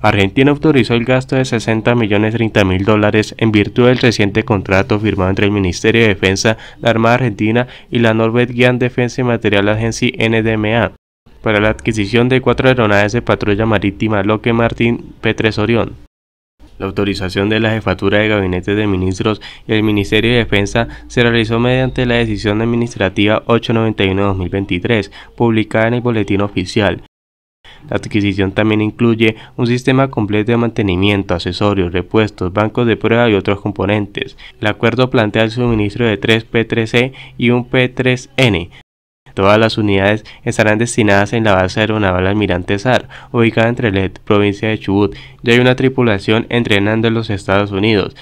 Argentina autorizó el gasto de 60 millones 30 mil dólares en virtud del reciente contrato firmado entre el Ministerio de Defensa, la Armada Argentina y la Norwegian Defense Material Agency NDMA para la adquisición de cuatro aeronaves de patrulla marítima Loque Martín P3 Orión. La autorización de la Jefatura de Gabinete de Ministros y el Ministerio de Defensa se realizó mediante la decisión administrativa 891-2023, publicada en el Boletín Oficial, la adquisición también incluye un sistema completo de mantenimiento, accesorios, repuestos, bancos de prueba y otros componentes. El acuerdo plantea el suministro de tres P3C y un P3N. Todas las unidades estarán destinadas en la base aeronaval Almirante SAR, ubicada entre la provincia de Chubut, y hay una tripulación entrenando en los Estados Unidos.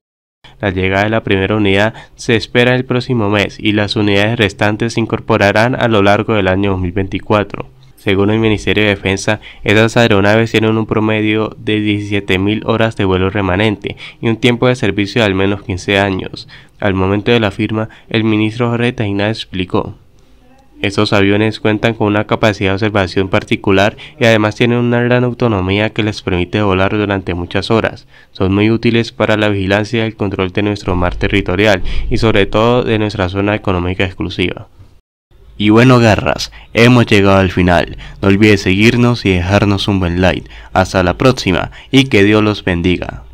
La llegada de la primera unidad se espera el próximo mes y las unidades restantes se incorporarán a lo largo del año 2024. Según el Ministerio de Defensa, esas aeronaves tienen un promedio de 17.000 horas de vuelo remanente y un tiempo de servicio de al menos 15 años. Al momento de la firma, el ministro Jorge Tejina explicó. Estos aviones cuentan con una capacidad de observación particular y además tienen una gran autonomía que les permite volar durante muchas horas. Son muy útiles para la vigilancia y el control de nuestro mar territorial y sobre todo de nuestra zona económica exclusiva. Y bueno garras, hemos llegado al final. No olvides seguirnos y dejarnos un buen like. Hasta la próxima y que Dios los bendiga.